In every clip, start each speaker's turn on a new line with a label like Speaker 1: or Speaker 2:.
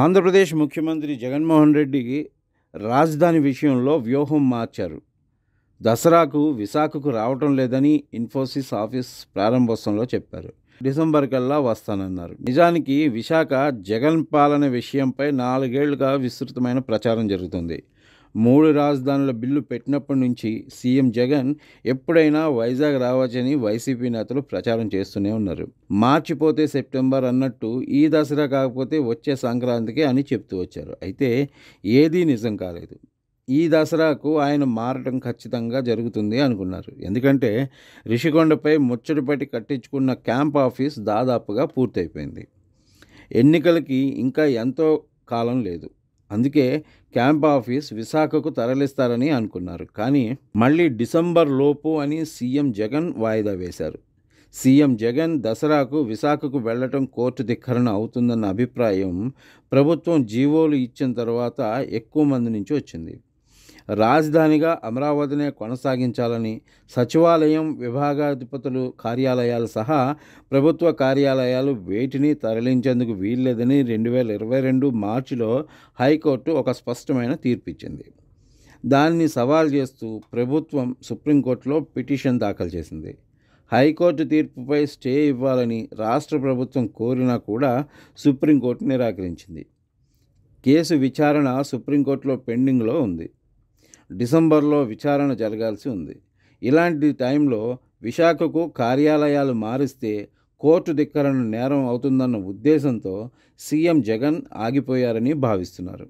Speaker 1: ఆంధ్రప్రదేశ్ ముఖ్యమంత్రి జగన్మోహన్ రెడ్డికి రాజధాని విషయంలో వ్యూహం మార్చారు దసరాకు విశాఖకు రావటం లేదని ఇన్ఫోసిస్ ఆఫీస్ ప్రారంభోత్సవంలో చెప్పారు డిసెంబర్ కల్లా వస్తానన్నారు నిజానికి విశాఖ జగన్ పాలన విషయంపై నాలుగేళ్లుగా విస్తృతమైన ప్రచారం జరుగుతుంది మూడు రాజధానుల బిల్లు పెట్టినప్పటి నుంచి సీఎం జగన్ ఎప్పుడైనా వైజాగ్ రావచ్చని వైసీపీ నేతలు ప్రచారం చేస్తూనే ఉన్నారు మార్చిపోతే సెప్టెంబర్ అన్నట్టు ఈ దసరా కాకపోతే వచ్చే సంక్రాంతికి అని చెప్తూ వచ్చారు అయితే ఏదీ నిజం కాలేదు ఈ దసరాకు ఆయన మారటం ఖచ్చితంగా జరుగుతుంది అనుకున్నారు ఎందుకంటే రిషికొండపై ముచ్చటిపట్టి కట్టించుకున్న క్యాంప్ ఆఫీస్ దాదాపుగా పూర్తయిపోయింది ఎన్నికలకి ఇంకా ఎంతో కాలం లేదు అందుకే క్యాంప్ ఆఫీస్ విశాఖకు తరలిస్తారని అనుకున్నారు కానీ మళ్ళీ డిసెంబర్ లోపు అని సీఎం జగన్ వాయిదా వేశారు సీఎం జగన్ దసరాకు విశాఖకు వెళ్లటం కోర్టు ధిక్కరణ అవుతుందన్న అభిప్రాయం ప్రభుత్వం జీవోలు ఇచ్చిన తర్వాత ఎక్కువ మంది నుంచి వచ్చింది రాజధానిగా అమరావతినే కొనసాగించాలని సచివాలయం విభాగాధిపతులు కార్యాలయాలు సహా ప్రభుత్వ కార్యాలయాలు వేటిని తరలించేందుకు వీల్లేదని రెండు వేల ఇరవై రెండు మార్చిలో హైకోర్టు ఒక స్పష్టమైన తీర్పిచ్చింది దాన్ని సవాల్ చేస్తూ ప్రభుత్వం సుప్రీంకోర్టులో పిటిషన్ దాఖలు చేసింది హైకోర్టు తీర్పుపై స్టే ఇవ్వాలని రాష్ట్ర ప్రభుత్వం కోరినా కూడా సుప్రీంకోర్టు నిరాకరించింది కేసు విచారణ సుప్రీంకోర్టులో పెండింగ్లో ఉంది డిసెంబర్లో విచారణ జరగాల్సి ఉంది ఇలాంటి టైంలో విశాఖకు కార్యాలయాలు మారిస్తే కోర్టు ధిక్కరణ నేరం అవుతుందన్న ఉద్దేశంతో సీఎం జగన్ ఆగిపోయారని భావిస్తున్నారు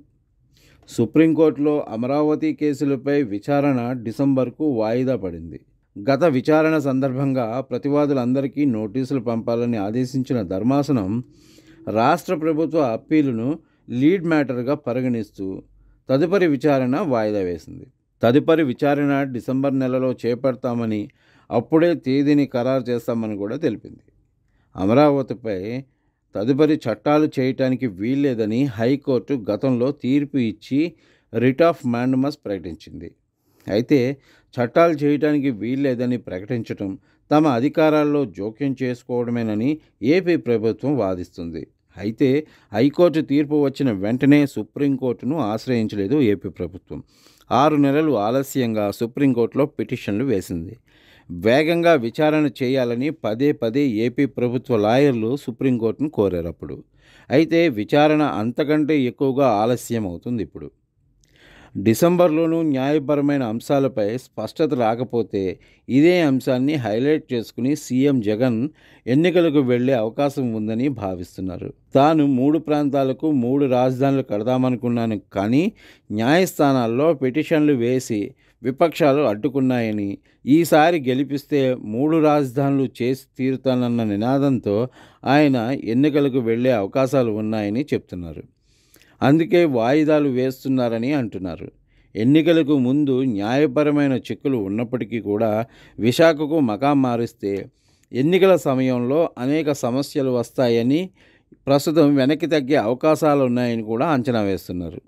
Speaker 1: సుప్రీంకోర్టులో అమరావతి కేసులపై విచారణ డిసెంబర్కు వాయిదా పడింది గత విచారణ సందర్భంగా ప్రతివాదులందరికీ నోటీసులు పంపాలని ఆదేశించిన ధర్మాసనం రాష్ట్ర ప్రభుత్వ అప్పీలును లీడ్ మ్యాటర్గా పరిగణిస్తూ తదుపరి విచారణ వాయిదా వేసింది తదుపరి విచారణ డిసెంబర్ నెలలో చేపడతామని అప్పుడే తేదీని ఖరారు చేస్తామని కూడా తెలిపింది అమరావతిపై తదుపరి చట్టాలు చేయటానికి వీల్లేదని హైకోర్టు గతంలో తీర్పు ఇచ్చి రిట్ ఆఫ్ మ్యాండమస్ ప్రకటించింది అయితే చట్టాలు చేయటానికి వీల్లేదని ప్రకటించడం తమ అధికారాల్లో జోక్యం చేసుకోవడమేనని ఏపీ ప్రభుత్వం వాదిస్తుంది అయితే హైకోర్టు తీర్పు వచ్చిన వెంటనే సుప్రీంకోర్టును ఆశ్రయించలేదు ఏపీ ప్రభుత్వం ఆరు నెలలు ఆలస్యంగా సుప్రీంకోర్టులో పిటిషన్లు వేసింది వేగంగా విచారణ చేయాలని పదే పదే ఏపీ ప్రభుత్వ లాయర్లు సుప్రీంకోర్టును కోరారు అప్పుడు అయితే విచారణ అంతకంటే ఎక్కువగా ఆలస్యం అవుతుంది ఇప్పుడు డిసెంబర్లోనూ న్యాయపరమైన అంశాలపై స్పష్టత రాకపోతే ఇదే అంశాన్ని హైలైట్ చేసుకుని సీఎం జగన్ ఎన్నికలకు వెళ్లే అవకాశం ఉందని భావిస్తున్నారు తాను మూడు ప్రాంతాలకు మూడు రాజధానులు కడదామనుకున్నాను కానీ న్యాయస్థానాల్లో పిటిషన్లు వేసి విపక్షాలు అడ్డుకున్నాయని ఈసారి గెలిపిస్తే మూడు రాజధానులు చేసి తీరుతానన్న నినాదంతో ఆయన ఎన్నికలకు వెళ్లే అవకాశాలు ఉన్నాయని చెప్తున్నారు అందుకే వాయిదాలు వేస్తున్నారని అంటున్నారు ఎన్నికలకు ముందు న్యాయపరమైన చిక్కులు ఉన్నప్పటికీ కూడా విశాఖకు మకాం మారిస్తే ఎన్నికల సమయంలో అనేక సమస్యలు వస్తాయని ప్రస్తుతం వెనక్కి తగ్గే అవకాశాలు ఉన్నాయని కూడా అంచనా వేస్తున్నారు